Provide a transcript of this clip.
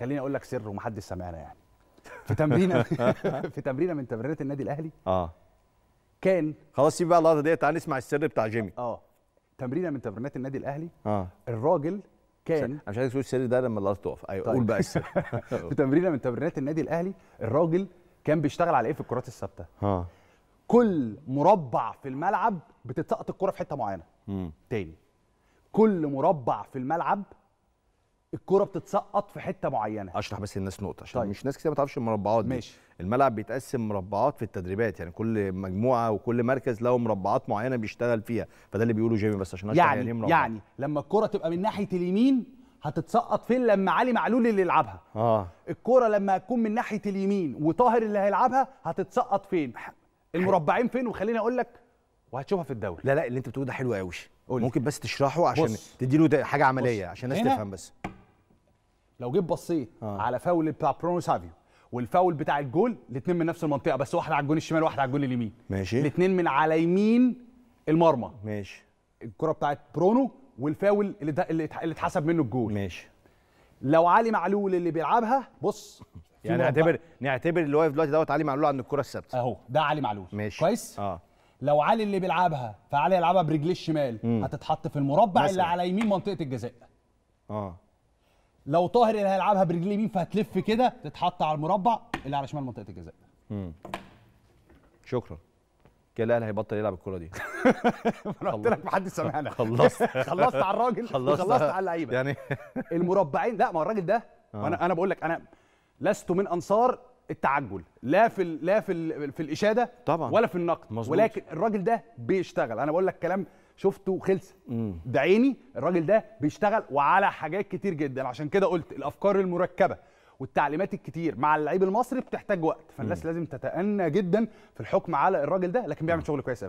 خليني اقول لك سر ومحدش سامعنا يعني في تمرينه في تمرينه من تمرينات النادي الاهلي اه كان خلاص سيب بقى اللقطه ديت تعال نسمع السر بتاع جيمي اه تمرينه من تمرينات النادي الاهلي اه الراجل كان انا مش عايز تقول السر ده لما اللقطه تقف ايوه طيب. قول بقى السر في تمرينه من تمرينات النادي الاهلي الراجل كان بيشتغل على ايه في الكرات الثابته اه كل مربع في الملعب بتتسقط الكره في حته معينه امم تاني كل مربع في الملعب الكره بتتسقط في حته معينه اشرح بس للناس نقطه عشان طيب. مش ناس كتير ما تعرفش المربعات دي ماشي. الملعب بيتقسم مربعات في التدريبات يعني كل مجموعه وكل مركز له مربعات معينه بيشتغل فيها فده اللي بيقوله جيمي بس عشان يعني يعني, إيه مربعات. يعني لما الكره تبقى من ناحيه اليمين هتتسقط فين لما علي معلول اللي يلعبها اه الكره لما هتكون من ناحيه اليمين وطاهر اللي هيلعبها هتتسقط فين المربعين فين وخليني اقول لك وهتشوفها في الدوري لا لا اللي انت بتقوله ده حلو قوي ممكن بس تشرحه عشان تديله حاجه عمليه عشان الناس تفهم بس لو جيت بصيت آه. على فاول بتاع برونو سافيو والفاول بتاع الجول الاثنين من نفس المنطقه بس واحد على الجون الشمال وواحد على الجون اليمين ماشي الاثنين من على يمين المرمى ماشي الكره بتاعت برونو والفاول اللي ده اللي اتحسب منه الجول ماشي لو علي معلول اللي بيلعبها بص يعني نعتبر نعتبر اللي واقف دلوقتي دوت علي معلول عند الكره الثابته اهو ده علي معلول ماشي كويس اه لو علي اللي بيلعبها فعلي يلعبها برجليه الشمال هتتحط في المربع مثلا. اللي على يمين منطقه الجزاء اه لو طاهر اللي هيلعبها برجليه يمين فهتلف كده تتحط على المربع اللي على شمال منطقه الجزاء امم شكرا كده الاهلي هيبطل يلعب الكوره دي انا قلت لك محدش سامعنا خلصت خلصت على الراجل خلصت على اللعيبه يعني المربعين لا ما هو الراجل ده آه. انا انا بقول لك انا لست من انصار التعجل لا في لا في في الاشاده طبعا ولا في النقد مزبوط. ولكن الراجل ده بيشتغل انا بقول لك كلام شفته خلص بعيني الراجل ده بيشتغل وعلى حاجات كتير جدا عشان كده قلت الافكار المركبه والتعليمات الكتير مع اللعيب المصري بتحتاج وقت فالناس مم. لازم تتأنى جدا في الحكم على الراجل ده لكن بيعمل شغل كويس قوي